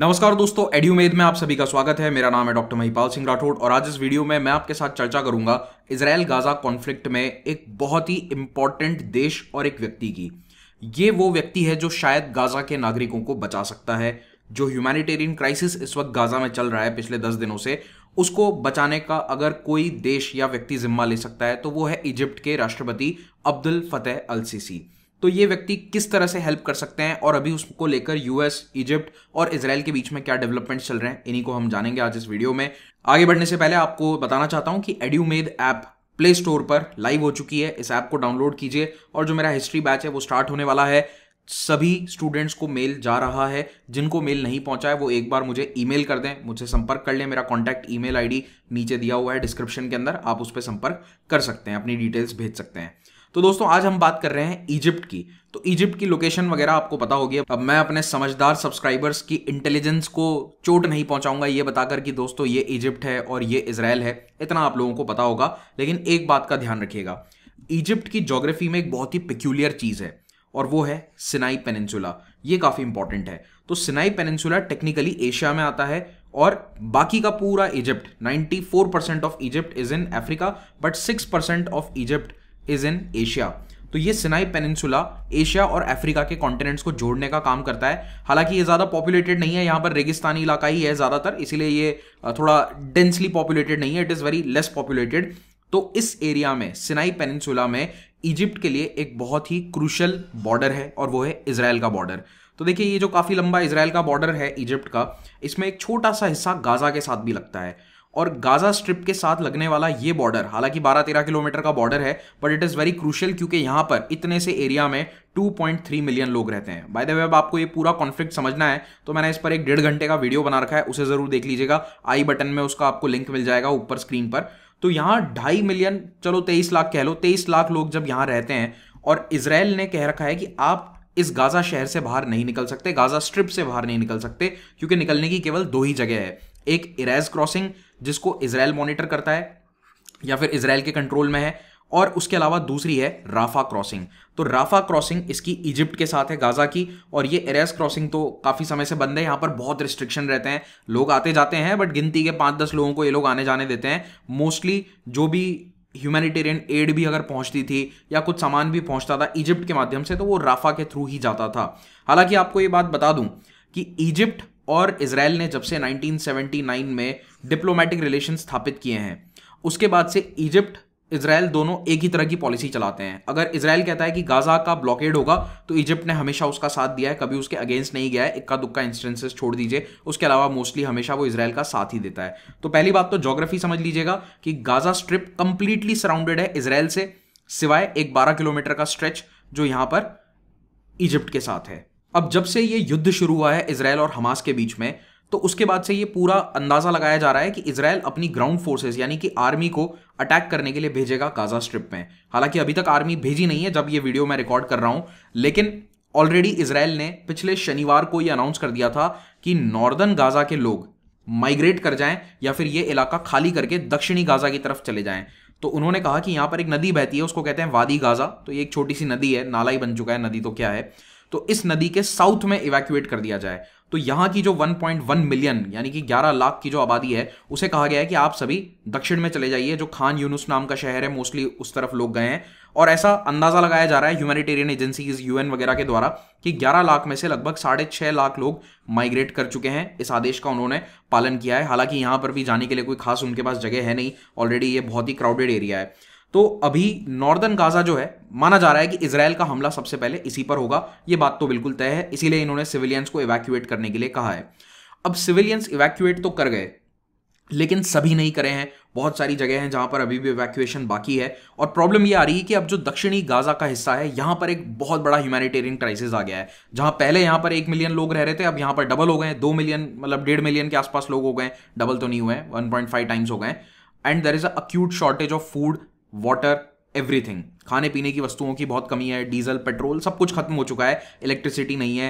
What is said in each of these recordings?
नमस्कार दोस्तों एड्यूमेद में आप सभी का स्वागत है मेरा नाम है डॉक्टर महिपाल सिंह राठौड़ और आज इस वीडियो में मैं आपके साथ चर्चा करूंगा इसराइल गाजा कॉन्फ्लिक्ट में एक बहुत ही इम्पॉर्टेंट देश और एक व्यक्ति की ये वो व्यक्ति है जो शायद गाजा के नागरिकों को बचा सकता है जो ह्यूमैनिटेरियन क्राइसिस इस वक्त गाजा में चल रहा है पिछले दस दिनों से उसको बचाने का अगर कोई देश या व्यक्ति जिम्मा ले सकता है तो वो है इजिप्ट के राष्ट्रपति अब्दुल फतेह अलसीसी सीसी तो ये व्यक्ति किस तरह से हेल्प कर सकते हैं और अभी उसको लेकर यूएस इजिप्ट और इसराइल के बीच में क्या डेवलपमेंट्स चल रहे हैं इन्हीं को हम जानेंगे आज इस वीडियो में आगे बढ़ने से पहले आपको बताना चाहता हूं कि एड्यूमेद ऐप प्ले स्टोर पर लाइव हो चुकी है इस ऐप को डाउनलोड कीजिए और जो मेरा हिस्ट्री बैच है वो स्टार्ट होने वाला है सभी स्टूडेंट्स को मेल जा रहा है जिनको मेल नहीं पहुंचा है वो एक बार मुझे ईमेल कर दें मुझसे संपर्क कर लें मेरा कॉन्टैक्ट ईमेल आईडी नीचे दिया हुआ है डिस्क्रिप्शन के अंदर आप उस पर संपर्क कर सकते हैं अपनी डिटेल्स भेज सकते हैं तो दोस्तों आज हम बात कर रहे हैं इजिप्ट की तो इजिप्ट की लोकेशन वगैरह आपको पता होगी अब मैं अपने समझदार सब्सक्राइबर्स की इंटेलिजेंस को चोट नहीं पहुंचाऊंगा ये बताकर कि दोस्तों ये इजिप्ट है और ये इसराइल है इतना आप लोगों को पता होगा लेकिन एक बात का ध्यान रखिएगा इजिप्ट की जोग्राफी में एक बहुत ही पिक्यूलियर चीज़ है और वो है सिनाई पेनिनसुला ये काफ़ी इंपॉर्टेंट है तो सिनाई पेनिनसुला टेक्निकली एशिया में आता है और बाकी का पूरा Egypt 94 percent of Egypt is in Africa but 6 percent of Egypt is in Asia तो ये सिनाई पेनिनसुला एशिया और अफ्रीका के कॉन्टिनेंट्स को जोड़ने का काम करता है हालांकि ये ज़्यादा पॉपुलेटेड नहीं है यहाँ पर रेगिस्तानी इलाका ही है ज़्यादातर इसीलिए ये थोड़ा डेंसली पॉपुलेटेड नहीं है it is very less populated तो इस एरिया में सिनाई पेनिनसुला में इजिप्ट के लिए एक बहुत ही क्रूशल बॉर्डर है और वो है इसराइल का बॉर्डर तो देखिए ये जो काफ़ी लंबा इसराइल का बॉर्डर है इजिप्ट का इसमें एक छोटा सा हिस्सा गाज़ा के साथ भी लगता है और गाजा स्ट्रिप के साथ लगने वाला ये बॉर्डर हालांकि 12-13 किलोमीटर का बॉर्डर है but it is very crucial क्योंकि यहां पर इतने से एरिया में 2.3 मिलियन लोग रहते हैं बाय द वे अब आपको ये पूरा कॉन्फ्लिक्ट समझना है तो मैंने इस पर एक डेढ़ घंटे का वीडियो बना रखा है उसे ज़रूर देख लीजिएगा आई बटन में उसका आपको लिंक मिल जाएगा ऊपर स्क्रीन पर तो यहां ढाई मिलियन चलो तेईस लाख कह लो तेईस लाख लोग जब यहां रहते हैं और इसराइल ने कह रखा है कि आप इस गाज़ा शहर से बाहर नहीं निकल सकते गाज़ा स्ट्रिप से बाहर नहीं निकल सकते क्योंकि निकलने की केवल दो ही जगह है एक इराज क्रॉसिंग जिसको इसराइल मॉनिटर करता है या फिर इसराइल के कंट्रोल में है और उसके अलावा दूसरी है राफा क्रॉसिंग तो राफा क्रॉसिंग इसकी इजिप्ट के साथ है गाज़ा की और ये एरेस क्रॉसिंग तो काफ़ी समय से बंद है यहाँ पर बहुत रिस्ट्रिक्शन रहते हैं लोग आते जाते हैं बट गिनती के पाँच दस लोगों को ये लोग आने जाने देते हैं मोस्टली जो भी ह्यूमैनिटेरियन एड भी अगर पहुंचती थी या कुछ सामान भी पहुंचता था इजिप्ट के माध्यम से तो वो राफा के थ्रू ही जाता था हालांकि आपको ये बात बता दूं कि इजिप्ट और इसराइल ने जब से 1979 में डिप्लोमेटिक रिलेशन स्थापित किए हैं उसके बाद से इजिप्ट इसराइल दोनों एक ही तरह की पॉलिसी चलाते हैं अगर इसराइल कहता है कि गाजा का ब्लॉकेड होगा तो इजिप्ट ने हमेशा उसका साथ दिया है कभी उसके अगेंस्ट नहीं गया है इक्का दुक्का इंस्टेंसेस छोड़ दीजिए उसके अलावा मोस्टली हमेशा वो इसराइल का साथ ही देता है तो पहली बात तो जोग्राफी समझ लीजिएगा कि गाजा स्ट्रिप कंप्लीटली सराउंडेड है इसराइल से सिवाय एक बारह किलोमीटर का स्ट्रेच जो यहां पर इजिप्ट के साथ है अब जब से ये युद्ध शुरू हुआ है इसराइल और हमास के बीच में तो उसके बाद से ये पूरा अंदाज़ा लगाया जा रहा है कि इसराइल अपनी ग्राउंड फोर्सेस यानी कि आर्मी को अटैक करने के लिए भेजेगा गाजा स्ट्रिप में हालांकि अभी तक आर्मी भेजी नहीं है जब ये वीडियो मैं रिकॉर्ड कर रहा हूं लेकिन ऑलरेडी इसराइल ने पिछले शनिवार को ये अनाउंस कर दिया था कि नॉर्दर्न गाजा के लोग माइग्रेट कर जाएं या फिर ये इलाका खाली करके दक्षिणी गाजा की तरफ चले जाएं तो उन्होंने कहा कि यहां पर एक नदी बहती है उसको कहते हैं वादी गाजा तो ये एक छोटी सी नदी है नाला ही बन चुका है नदी तो क्या है तो इस नदी के साउथ में इवैक्यूएट कर दिया जाए तो यहां की जो 1.1 मिलियन यानी कि 11 लाख की जो आबादी है उसे कहा गया है कि आप सभी दक्षिण में चले जाइए जो खान यूनुस नाम का शहर है मोस्टली उस तरफ लोग गए हैं और ऐसा अंदाजा लगाया जा रहा है ह्यूमैनिटेरियन एजेंसीज यूएन वगैरह के द्वारा कि 11 लाख में से लगभग साढ़े छह लाख लोग माइग्रेट कर चुके हैं इस आदेश का उन्होंने पालन किया है हालांकि यहां पर भी जाने के लिए कोई खास उनके पास जगह है नहीं ऑलरेडी ये बहुत ही क्राउडेड एरिया है तो अभी नॉर्दर्न गाजा जो है माना जा रहा है कि इसराइल का हमला सबसे पहले इसी पर होगा ये बात तो बिल्कुल तय है इसीलिए इन्होंने सिविलियंस को इवैक्यूएट करने के लिए कहा है अब सिविलियंस इवैक्यूएट तो कर गए लेकिन सभी नहीं करे हैं बहुत सारी जगह हैं जहां पर अभी भी इवैक्यूएशन बाकी है और प्रॉब्लम ये आ रही है कि अब जो दक्षिणी गाजा का हिस्सा है यहां पर एक बहुत बड़ा ह्यूमैनिटेरियन क्राइसिस आ गया है जहां पहले यहां पर एक मिलियन लोग रह रहे थे अब यहां पर डबल हो गए दो मिलियन मतलब डेढ़ मिलियन के आसपास लोग हो गए डबल तो नहीं हुए वन टाइम्स हो गए and there is acute shortage of food water everything खाने पीने की वस्तुओं की बहुत कमी है डीजल पेट्रोल सब कुछ खत्म हो चुका है इलेक्ट्रिसिटी नहीं है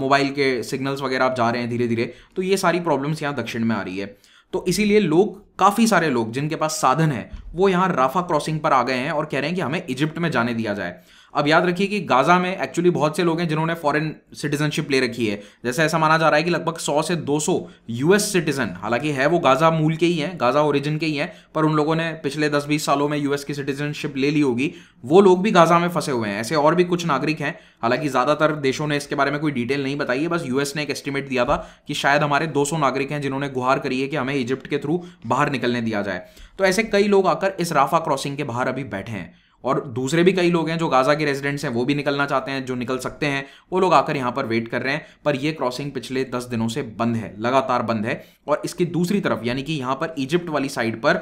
मोबाइल के सिग्नल्स वगैरह आप जा रहे हैं धीरे धीरे तो ये सारी प्रॉब्लम्स यहाँ दक्षिण में आ रही है तो इसीलिए लोग काफ़ी सारे लोग जिनके पास साधन है वो यहाँ राफा क्रॉसिंग पर आ गए हैं और कह रहे हैं कि हमें इजिप्ट में जाने दिया जाए अब याद रखिए कि गाजा में एक्चुअली बहुत से लोग हैं जिन्होंने फॉरेन सिटीजनशिप ले रखी है जैसे ऐसा माना जा रहा है कि लगभग सौ से दो सौ यूएस सिटीजन हालांकि है वो गाजा मूल के ही हैं गाजा ओरिजिन के ही हैं पर उन लोगों ने पिछले दस बीस सालों में यूएस की सिटीजनशिप ले ली होगी वो लोग भी गाजा में फंसे हुए हैं ऐसे और भी कुछ नागरिक हैं हालांकि ज़्यादातर देशों ने इसके बारे में कोई डिटेल नहीं बताई है बस यूएस ने एक एस्टिमेट दिया था कि शायद हमारे दो नागरिक हैं जिन्होंने गुहार करी है कि हमें इजिप्ट के थ्रू बाहर निकलने दिया जाए तो ऐसे कई लोग आकर इस राफा क्रॉसिंग के बाहर अभी बैठे हैं और दूसरे भी कई लोग हैं जो गाज़ा के रेजिडेंट्स हैं वो भी निकलना चाहते हैं जो निकल सकते हैं वो लोग आकर यहाँ पर वेट कर रहे हैं पर ये क्रॉसिंग पिछले दस दिनों से बंद है लगातार बंद है और इसकी दूसरी तरफ यानी कि यहाँ पर इजिप्ट वाली साइड पर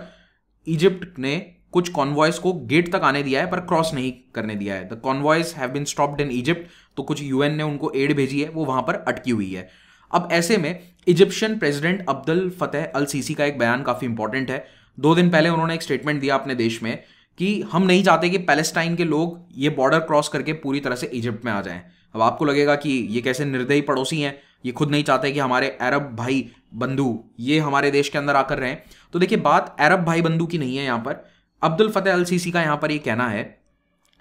इजिप्ट ने कुछ कॉन्वॉयस को गेट तक आने दिया है पर क्रॉस नहीं करने दिया है the convoys have been stopped in Egypt तो कुछ यूएन ने उनको एड भेजी है वो वहां पर अटकी हुई है अब ऐसे में Egyptian president Abdul Fattah al Sisi का एक बयान काफ़ी इंपॉर्टेंट है दो दिन पहले उन्होंने एक स्टेटमेंट दिया अपने देश में कि हम नहीं चाहते कि पैलेस्टाइन के लोग ये बॉर्डर क्रॉस करके पूरी तरह से इजिप्ट में आ जाएं अब आपको लगेगा कि ये कैसे निर्दयी पड़ोसी हैं ये खुद नहीं चाहते कि हमारे अरब भाई बंधु ये हमारे देश के अंदर आकर रहें तो देखिए बात अरब भाई बंधु की नहीं है यहाँ पर अब्दुल फतेह अल सीसी का यहाँ पर ये कहना है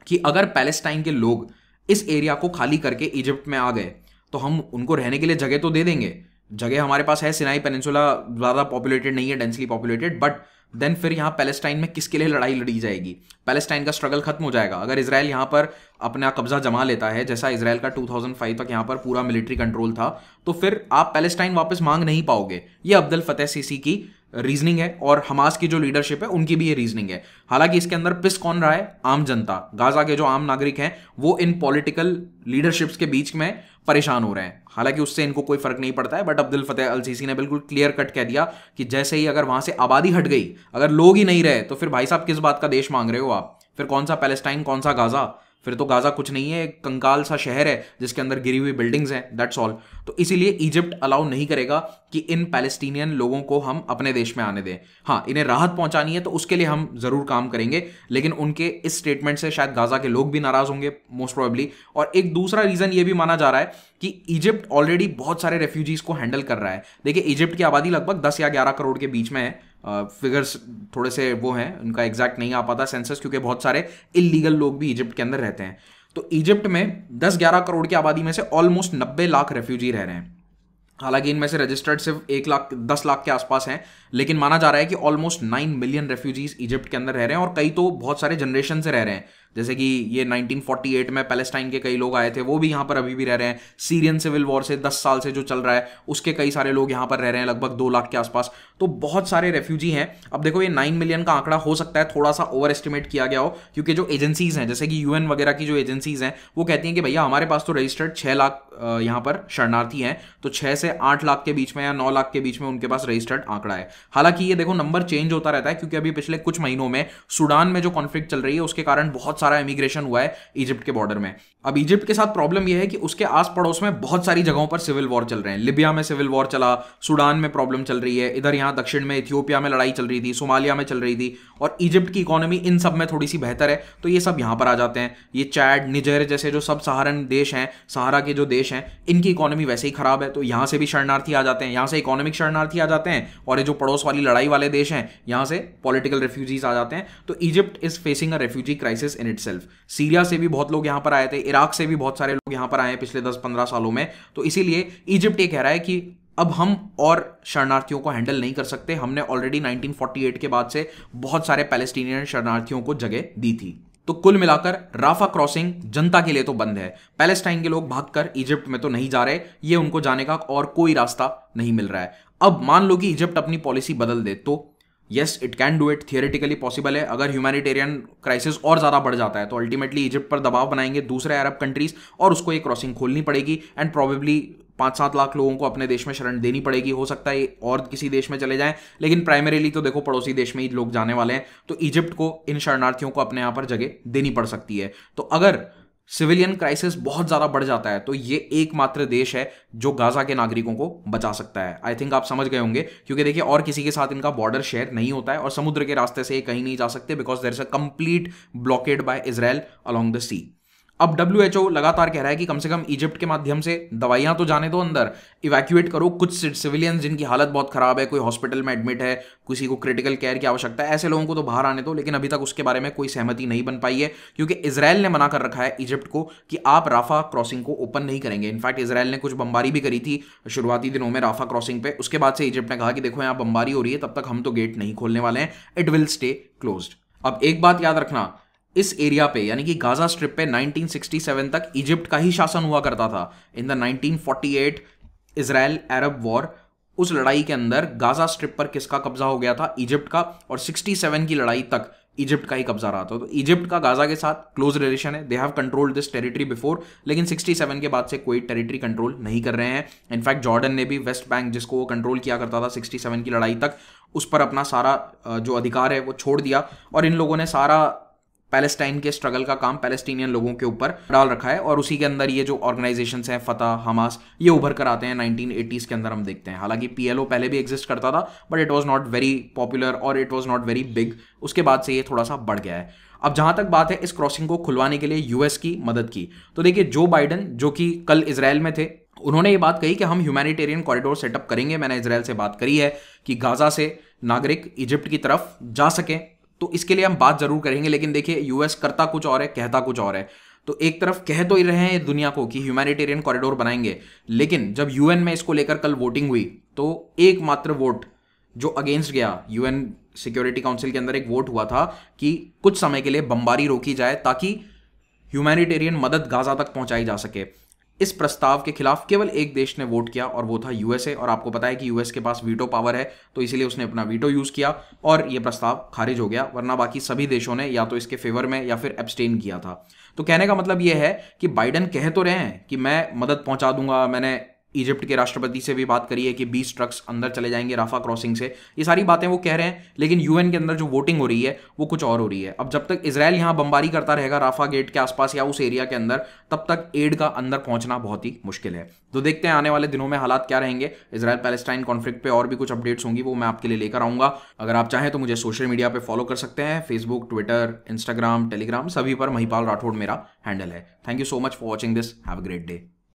कि अगर पैलेस्टाइन के लोग इस एरिया को खाली करके इजिप्ट में आ गए तो हम उनको रहने के लिए जगह तो दे देंगे जगह हमारे पास है सिनाई पेनिनसुला ज़्यादा पॉपुलेटेड नहीं है डेंसली पॉपुलेटेड बट देन फिर यहाँ पैलेस्टाइन में किसके लिए लड़ाई लड़ी जाएगी पैलेस्टाइन का स्ट्रगल खत्म हो जाएगा अगर इसराइल यहाँ पर अपना कब्जा जमा लेता है जैसा इसराइल का 2005 तक यहाँ पर पूरा मिलिट्री कंट्रोल था तो फिर आप पैलेस्टाइन वापस मांग नहीं पाओगे ये अब्दुल फतेह सीसी की रीजनिंग है और हमास की जो लीडरशिप है उनकी भी ये रीजनिंग है हालांकि इसके अंदर पिस कौन रहा है आम जनता गाजा के जो आम नागरिक हैं वो इन पॉलिटिकल लीडरशिप्स के बीच में परेशान हो रहे हैं हालांकि उससे इनको कोई फर्क नहीं पड़ता है but Abdul Fattah al Sisi ने बिल्कुल क्लियर कट कह दिया कि जैसे ही अगर वहां से आबादी हट गई अगर लोग ही नहीं रहे तो फिर भाई साहब किस बात का देश मांग रहे हो आप फिर कौन सा पैलेस्टाइन कौन सा गाजा फिर तो गाज़ा कुछ नहीं है एक कंकाल सा शहर है जिसके अंदर गिरी हुई बिल्डिंग्स हैं दैट्स ऑल तो इसीलिए इजिप्ट अलाउ नहीं करेगा कि इन पैलेस्टीनियन लोगों को हम अपने देश में आने दें हाँ इन्हें राहत पहुंचानी है तो उसके लिए हम ज़रूर काम करेंगे लेकिन उनके इस स्टेटमेंट से शायद गाज़ा के लोग भी नाराज़ होंगे मोस्ट प्रॉबली और एक दूसरा रीज़न ये भी माना जा रहा है कि इजिप्ट ऑलरेडी बहुत सारे रेफ्यूजीज़ को हैंडल कर रहा है देखिए इजिप्ट की आबादी लगभग दस या ग्यारह करोड़ के बीच में है फिगर्स थोड़े से वो हैं उनका एग्जैक्ट नहीं आ पाता सेंसस क्योंकि बहुत सारे इलीगल लोग भी इजिप्ट के अंदर रहते हैं तो इजिप्ट में 10-11 करोड़ की आबादी में से ऑलमोस्ट 90 लाख रेफ्यूजी रह रहे हैं हालांकि इनमें से रजिस्टर्ड सिर्फ एक लाख दस लाख के आसपास हैं लेकिन माना जा रहा है कि almost nine million refugees Egypt के अंदर रह रहे हैं और कई तो बहुत सारे जनरेशन से रह रहे हैं जैसे कि ये 1948 में पैलेस्टाइन के कई लोग आए थे वो भी यहाँ पर अभी भी रह रहे हैं सीरियन सिविल वॉर से 10 साल से जो चल रहा है उसके कई सारे लोग यहाँ पर रह रहे हैं लगभग दो लाख के आसपास तो बहुत सारे रेफ्यूजी हैं अब देखो ये नाइन मिलियन का आंकड़ा हो सकता है थोड़ा सा ओवर एस्टिमेट किया गया हो क्योंकि जो एजेंसीज हैं जैसे कि यूएन वगैरह की जो एजेंसीज हैं वो कहती हैं कि भैया हमारे पास तो रजिस्टर्ड छः लाख यहाँ पर शरणार्थी हैं तो छः से आठ लाख के बीच में या नौ लाख के बीच में उनके पास रजिस्टर्ड आंकड़ा है हालांकि ये देखो नंबर चेंज होता रहता है क्योंकि अभी पिछले कुछ महीनों में सूडान में जो कॉन्फ्लिक्ट चल रही है उसके कारण बहुत सारा इमिग्रेशन हुआ है इजिप्ट के बॉर्डर में अब इजिप्ट के साथ प्रॉब्लम यह है कि उसके आस पड़ोस में बहुत सारी जगहों पर सिविल वॉर चल रहे हैं लिबिया में सिविल वॉर चला सूडान में प्रॉब्लम चल रही है इधर यहाँ दक्षिण में इथियोपिया में लड़ाई चल रही थी सोमालिया में चल रही थी और इजिप्ट की इकोनॉमी इन सब में थोड़ी सी बेहतर है तो ये सब यहाँ पर आ जाते हैं ये चैड निजर जैसे जो सब सहारन देश हैं सहारा के जो देश हैं इनकी इकोनॉमी वैसे ही खराब है तो यहाँ से भी शरणार्थी आ जाते हैं यहाँ से इकोनॉमिक शरणार्थी आ जाते हैं और ये जो पड़ोस वाली लड़ाई वाले देश हैं यहाँ से पॉलिटिकल रेफ्यूजीज आ जाते हैं तो Egypt is facing a refugee crisis in in it Syria से भी बहुत लोग यहां पर आए थे इराक से भी बहुत सारे लोग यहां पर आए हैं पिछले दस पंद्रह सालों में तो इसीलिए इजिप्ट ये कह रहा है कि अब हम और शरणार्थियों को हैंडल नहीं कर सकते हमने ऑलरेडी 1948 के बाद से बहुत सारे पैलेस्टीनियन शरणार्थियों को जगह दी थी तो कुल मिलाकर राफा क्रॉसिंग जनता के लिए तो बंद है पैलेस्टाइन के लोग भागकर इजिप्ट में तो नहीं जा रहे ये उनको जाने का और कोई रास्ता नहीं मिल रहा है अब मान लो कि इजिप्ट अपनी पॉलिसी बदल दे तो yes it can do it theoretically possible है अगर ह्यूमैनिटेरियन क्राइसिस और ज़्यादा बढ़ जाता है तो अल्टीमेटली इजिप्ट पर दबाव बनाएंगे दूसरे अरब कंट्रीज और उसको ये क्रॉसिंग खोलनी पड़ेगी एंड प्रॉबेबली पाँच सात लाख लोगों को अपने देश में शरण देनी पड़ेगी हो सकता है और किसी देश में चले जाएं लेकिन प्राइमरीली तो देखो पड़ोसी देश में ही लोग जाने वाले हैं तो इजिप्ट को इन शरणार्थियों को अपने यहाँ पर जगह देनी पड़ सकती है तो अगर सिविलियन क्राइसिस बहुत ज़्यादा बढ़ जाता है तो ये एकमात्र देश है जो गाज़ा के नागरिकों को बचा सकता है आई थिंक आप समझ गए होंगे क्योंकि देखिए और किसी के साथ इनका बॉर्डर शेयर नहीं होता है और समुद्र के रास्ते से ये कहीं नहीं जा सकते because there is a complete blockade by Israel along the sea अब डब्ल्यू एच ओ लगातार कह रहा है कि कम से कम इजिप्ट के माध्यम से दवाइयां तो जाने दो अंदर इवैक्यूएट करो कुछ सिविलियंस जिनकी हालत बहुत खराब है कोई हॉस्पिटल में एडमिट है किसी को क्रिटिकल केयर की आवश्यकता है ऐसे लोगों को तो बाहर आने दो लेकिन अभी तक उसके बारे में कोई सहमति नहीं बन पाई है क्योंकि इसराइल ने मना कर रखा है इजिप्ट को कि आप राफा क्रॉसिंग को ओपन नहीं करेंगे इनफैक्ट इसराइल ने कुछ बम्बारी भी करी थी शुरुआती दिनों में राफा क्रॉसिंग पे उसके बाद से इजिप्ट ने कहा कि देखो यहाँ बम्बारी हो रही है तब तक हम तो गेट नहीं खोलने वाले हैं इट विल स्टे क्लोज अब एक बात याद रखना इस एरिया पे यानी कि गाजा स्ट्रिप पे 1967 तक इजिप्ट का ही शासन हुआ करता था in the 1948 Israel Arab war उस लड़ाई के अंदर गाजा स्ट्रिप पर किसका कब्जा हो गया था इजिप्ट का और 67 की लड़ाई तक इजिप्ट का ही कब्जा रहा था तो इजिप्ट का गाजा के साथ क्लोज रिलेशन है they have control this territory before लेकिन 67 के बाद से कोई टेरिटरी कंट्रोल नहीं कर रहे हैं इनफैक्ट जॉर्डन ने भी वेस्ट बैंक जिसको वो कंट्रोल किया करता था 67 की लड़ाई तक उस पर अपना सारा जो अधिकार है वो छोड़ दिया और इन लोगों ने सारा पैलेस्टाइन के स्ट्रगल का काम पैलेस्टीनियन लोगों के ऊपर डाल रखा है और उसी के अंदर ये जो ऑर्गेनाइजेशन हैं फतह हमास ये उभर कर आते हैं 1980s के अंदर हम देखते हैं हालांकि पीएलओ पहले भी एग्जिस्ट करता था but it was not very popular और it was not very big उसके बाद से ये थोड़ा सा बढ़ गया है अब जहां तक बात है इस क्रॉसिंग को खुलवाने के लिए यूएस की मदद की तो देखिए जो बाइडन जो कि कल इसराइल में थे उन्होंने ये बात कही कि हम ह्यूमैनिटेरियन कॉरिडोर सेटअप करेंगे मैंने इसराइल से बात करी है कि गाजा से नागरिक इजिप्ट की तरफ जा सकें तो इसके लिए हम बात ज़रूर करेंगे लेकिन देखिए यूएस करता कुछ और है कहता कुछ और है तो एक तरफ कह तो ही रहे हैं दुनिया को कि ह्यूमैनिटेरियन कॉरिडोर बनाएंगे लेकिन जब यूएन में इसको लेकर कल वोटिंग हुई तो एकमात्र वोट जो अगेंस्ट गया यूएन सिक्योरिटी काउंसिल के अंदर एक वोट हुआ था कि कुछ समय के लिए बमबारी रोकी जाए ताकि ह्यूमैनिटेरियन मदद गाजा तक पहुंचाई जा सके इस प्रस्ताव के खिलाफ केवल एक देश ने वोट किया और वो था यूएसए और आपको पता है कि यूएस के पास वीटो पावर है तो इसीलिए उसने अपना वीटो यूज किया और यह प्रस्ताव खारिज हो गया वरना बाकी सभी देशों ने या तो इसके फेवर में या फिर एब्सटेन किया था तो कहने का मतलब यह है कि बाइडन कह तो रहे हैं कि मैं मदद पहुंचा दूंगा मैंने इजिप्ट के राष्ट्रपति से भी बात करी है कि 20 ट्रक्स अंदर चले जाएंगे राफा क्रॉसिंग से ये सारी बातें वो कह रहे हैं लेकिन यूएन के अंदर जो वोटिंग हो रही है वो कुछ और हो रही है अब जब तक इसराइल यहां बम्बारी करता रहेगा राफा गेट के आसपास या उस एरिया के अंदर तब तक एड का अंदर पहुंचना बहुत ही मुश्किल है तो देखते हैं आने वाले दिनों में हालात क्या रहेंगे इसराइल पैलेस्टाइन कॉन्फ्लिक्ट और भी कुछ अपडेट्स होंगी वो मैं आपके लिए लेकर आऊंगा अगर आप चाहें तो मुझे सोशल मीडिया पर फॉलो कर सकते हैं फेसबुक ट्विटर इंस्टाग्राम टेलीग्राम सभी पर महिपाल राठौड़ मेरा हैंडल है thank you so much for watching this have great day